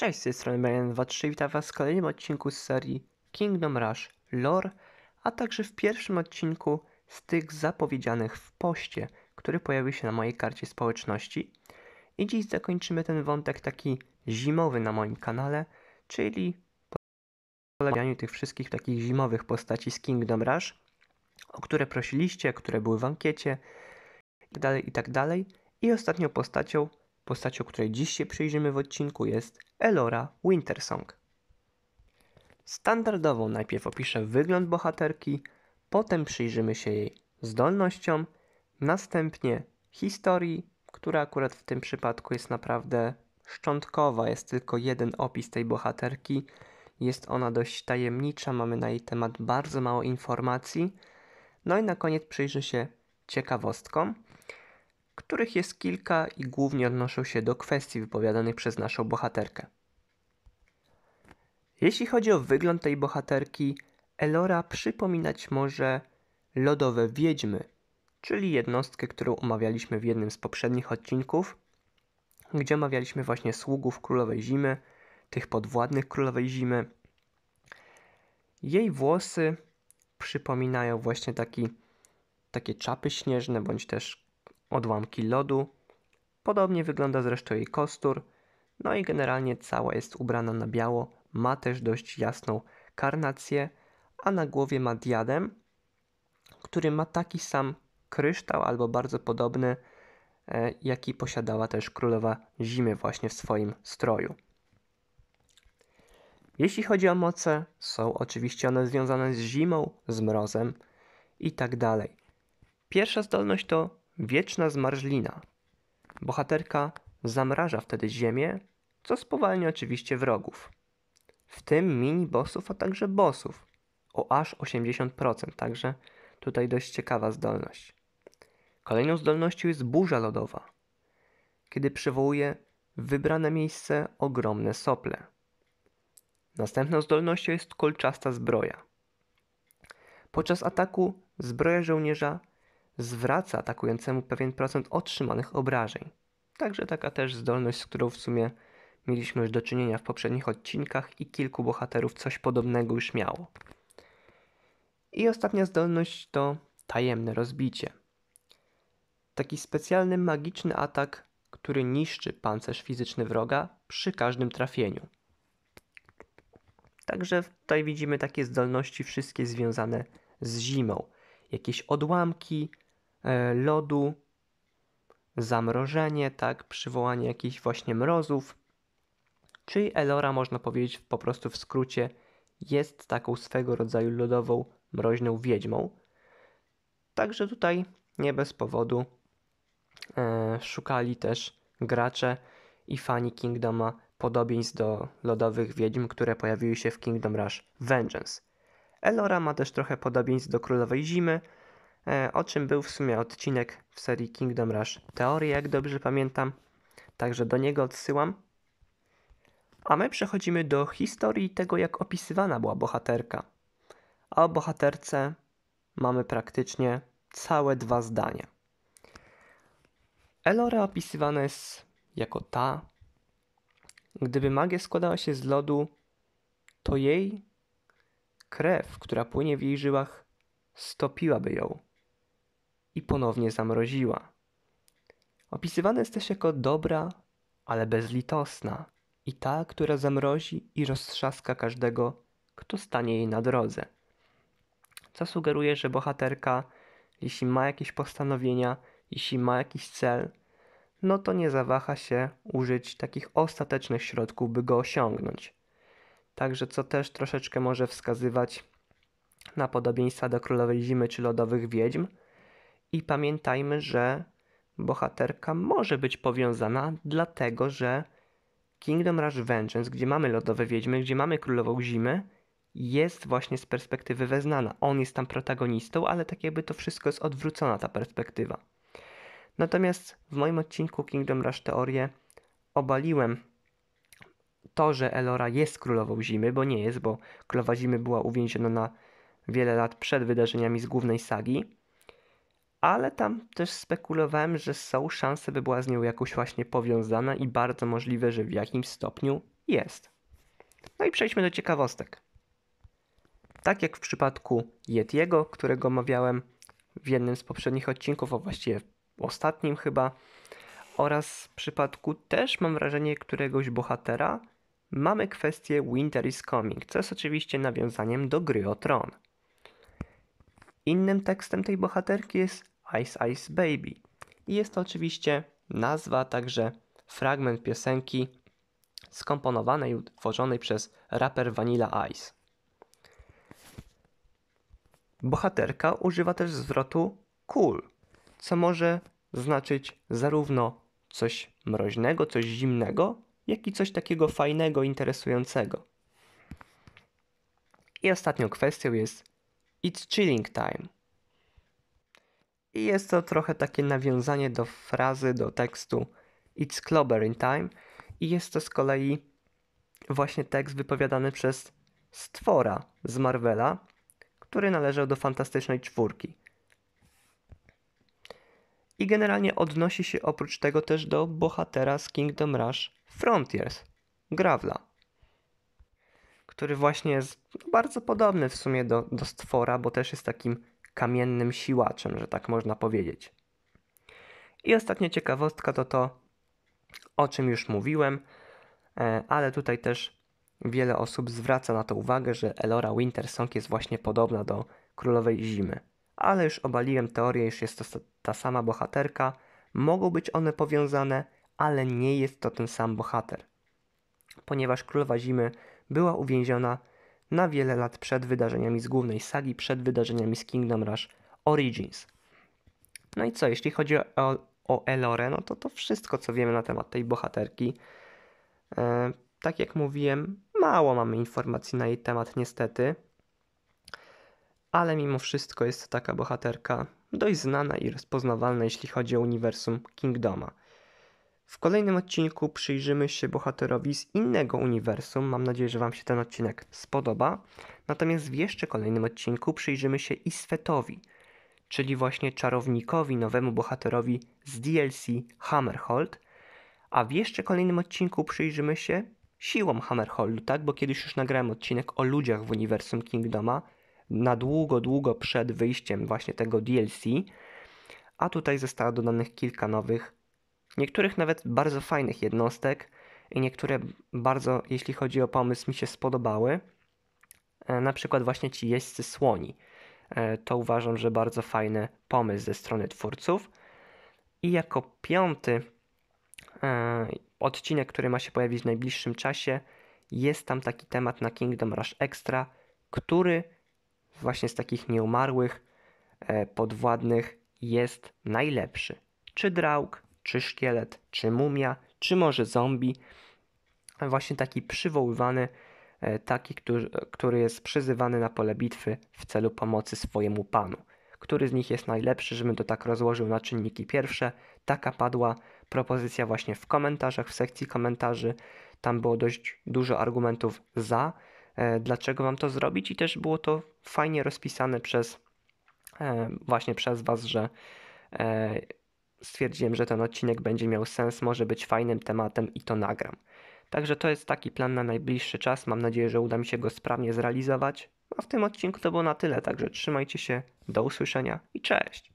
Cześć, z tej strony Marian23 witam Was w kolejnym odcinku z serii Kingdom Rush Lore, a także w pierwszym odcinku z tych zapowiedzianych w poście, który pojawił się na mojej karcie społeczności. I dziś zakończymy ten wątek taki zimowy na moim kanale, czyli poleganiu tych wszystkich takich zimowych postaci z Kingdom Rush, o które prosiliście, które były w ankiecie itd. Tak itd. Tak I ostatnią postacią Postacią, której dziś się przyjrzymy w odcinku jest Elora Wintersong. Standardowo najpierw opiszę wygląd bohaterki, potem przyjrzymy się jej zdolnościom, następnie historii, która akurat w tym przypadku jest naprawdę szczątkowa, jest tylko jeden opis tej bohaterki. Jest ona dość tajemnicza, mamy na jej temat bardzo mało informacji. No i na koniec przyjrzy się ciekawostkom, których jest kilka i głównie odnoszą się do kwestii wypowiadanych przez naszą bohaterkę. Jeśli chodzi o wygląd tej bohaterki, Elora przypominać może lodowe wiedźmy, czyli jednostkę, którą omawialiśmy w jednym z poprzednich odcinków, gdzie omawialiśmy właśnie sługów królowej zimy, tych podwładnych królowej zimy. Jej włosy przypominają właśnie taki, takie czapy śnieżne, bądź też odłamki lodu. Podobnie wygląda zresztą jej kostur. No i generalnie cała jest ubrana na biało, ma też dość jasną karnację, a na głowie ma diadem, który ma taki sam kryształ albo bardzo podobny, e, jaki posiadała też królowa zimy właśnie w swoim stroju. Jeśli chodzi o moce, są oczywiście one związane z zimą, z mrozem i tak dalej. Pierwsza zdolność to wieczna zmarzlina. Bohaterka zamraża wtedy ziemię, co spowalnia oczywiście wrogów. W tym mini bossów, a także bossów o aż 80%, także tutaj dość ciekawa zdolność. Kolejną zdolnością jest burza lodowa, kiedy przywołuje wybrane miejsce ogromne sople. Następną zdolnością jest kolczasta zbroja. Podczas ataku zbroja żołnierza zwraca atakującemu pewien procent otrzymanych obrażeń. Także taka też zdolność, z którą w sumie mieliśmy już do czynienia w poprzednich odcinkach i kilku bohaterów coś podobnego już miało. I ostatnia zdolność to tajemne rozbicie. Taki specjalny magiczny atak, który niszczy pancerz fizyczny wroga przy każdym trafieniu. Także tutaj widzimy takie zdolności wszystkie związane z zimą. Jakieś odłamki, E, lodu, zamrożenie, tak, przywołanie jakichś właśnie mrozów. Czyli Elora, można powiedzieć po prostu w skrócie, jest taką swego rodzaju lodową, mroźną wiedźmą. Także tutaj nie bez powodu e, szukali też gracze i fani Kingdoma podobieństw do lodowych wiedźm, które pojawiły się w Kingdom Rush Vengeance. Elora ma też trochę podobieństw do Królowej Zimy, E, o czym był w sumie odcinek w serii Kingdom Rush Teorie, jak dobrze pamiętam. Także do niego odsyłam. A my przechodzimy do historii tego, jak opisywana była bohaterka. A o bohaterce mamy praktycznie całe dwa zdania. Elora opisywana jest jako ta, gdyby magia składała się z lodu, to jej krew, która płynie w jej żyłach, stopiłaby ją i ponownie zamroziła. Opisywana jest też jako dobra, ale bezlitosna i ta, która zamrozi i roztrzaska każdego, kto stanie jej na drodze. Co sugeruje, że bohaterka, jeśli ma jakieś postanowienia, jeśli ma jakiś cel, no to nie zawaha się użyć takich ostatecznych środków, by go osiągnąć. Także co też troszeczkę może wskazywać na podobieństwa do królowej zimy czy lodowych wiedźm, i pamiętajmy, że bohaterka może być powiązana, dlatego że Kingdom Rush Vengeance, gdzie mamy lodowe wiedźmy, gdzie mamy królową zimy, jest właśnie z perspektywy Weznana. On jest tam protagonistą, ale tak jakby to wszystko jest odwrócona ta perspektywa. Natomiast w moim odcinku Kingdom Rush Teorie obaliłem to, że Elora jest królową zimy, bo nie jest, bo królowa zimy była uwięziona na wiele lat przed wydarzeniami z głównej sagi ale tam też spekulowałem, że są szanse, by była z nią jakoś właśnie powiązana i bardzo możliwe, że w jakimś stopniu jest. No i przejdźmy do ciekawostek. Tak jak w przypadku Yetiego, którego omawiałem w jednym z poprzednich odcinków, a właściwie ostatnim chyba, oraz w przypadku też mam wrażenie któregoś bohatera, mamy kwestię Winter is Coming, co jest oczywiście nawiązaniem do gry o tron. Innym tekstem tej bohaterki jest Ice Ice Baby. I jest to oczywiście nazwa, także fragment piosenki skomponowanej i utworzonej przez raper Vanilla Ice. Bohaterka używa też zwrotu cool, co może znaczyć zarówno coś mroźnego, coś zimnego, jak i coś takiego fajnego, interesującego. I ostatnią kwestią jest It's chilling time, i jest to trochę takie nawiązanie do frazy, do tekstu It's Clobbering Time. I jest to z kolei właśnie tekst wypowiadany przez stwora z Marvela, który należał do fantastycznej czwórki. I generalnie odnosi się oprócz tego też do bohatera z Kingdom Rush Frontiers, Gravla, który właśnie jest bardzo podobny w sumie do, do stwora, bo też jest takim kamiennym siłaczem, że tak można powiedzieć. I ostatnia ciekawostka to to, o czym już mówiłem, e, ale tutaj też wiele osób zwraca na to uwagę, że Elora Wintersong jest właśnie podobna do Królowej Zimy. Ale już obaliłem teorię, iż jest to ta sama bohaterka, mogą być one powiązane, ale nie jest to ten sam bohater. Ponieważ Królowa Zimy była uwięziona na wiele lat przed wydarzeniami z głównej sagi, przed wydarzeniami z Kingdom Rush Origins. No i co, jeśli chodzi o, o Elore, no to to wszystko, co wiemy na temat tej bohaterki. E, tak jak mówiłem, mało mamy informacji na jej temat, niestety. Ale mimo wszystko jest to taka bohaterka dość znana i rozpoznawalna, jeśli chodzi o uniwersum Kingdoma. W kolejnym odcinku przyjrzymy się bohaterowi z innego uniwersum. Mam nadzieję, że Wam się ten odcinek spodoba. Natomiast w jeszcze kolejnym odcinku przyjrzymy się Isfetowi, czyli właśnie czarownikowi, nowemu bohaterowi z DLC Hammerhold. A w jeszcze kolejnym odcinku przyjrzymy się siłom Hammerholdu, tak? Bo kiedyś już nagrałem odcinek o ludziach w uniwersum Kingdoma na długo, długo przed wyjściem właśnie tego DLC. A tutaj zostało dodanych kilka nowych Niektórych nawet bardzo fajnych jednostek i niektóre bardzo, jeśli chodzi o pomysł, mi się spodobały. E, na przykład właśnie ci jeźdźcy słoni. E, to uważam, że bardzo fajny pomysł ze strony twórców. I jako piąty e, odcinek, który ma się pojawić w najbliższym czasie, jest tam taki temat na Kingdom Rush Extra, który właśnie z takich nieumarłych podwładnych jest najlepszy. Czy Draug, czy szkielet, czy mumia, czy może zombie. Właśnie taki przywoływany, e, taki, który, który jest przyzywany na pole bitwy w celu pomocy swojemu panu. Który z nich jest najlepszy, żebym to tak rozłożył na czynniki pierwsze? Taka padła propozycja właśnie w komentarzach, w sekcji komentarzy. Tam było dość dużo argumentów za, e, dlaczego mam to zrobić, i też było to fajnie rozpisane przez e, właśnie przez Was, że stwierdziłem, że ten odcinek będzie miał sens, może być fajnym tematem i to nagram. Także to jest taki plan na najbliższy czas. Mam nadzieję, że uda mi się go sprawnie zrealizować. A w tym odcinku to było na tyle, także trzymajcie się, do usłyszenia i cześć!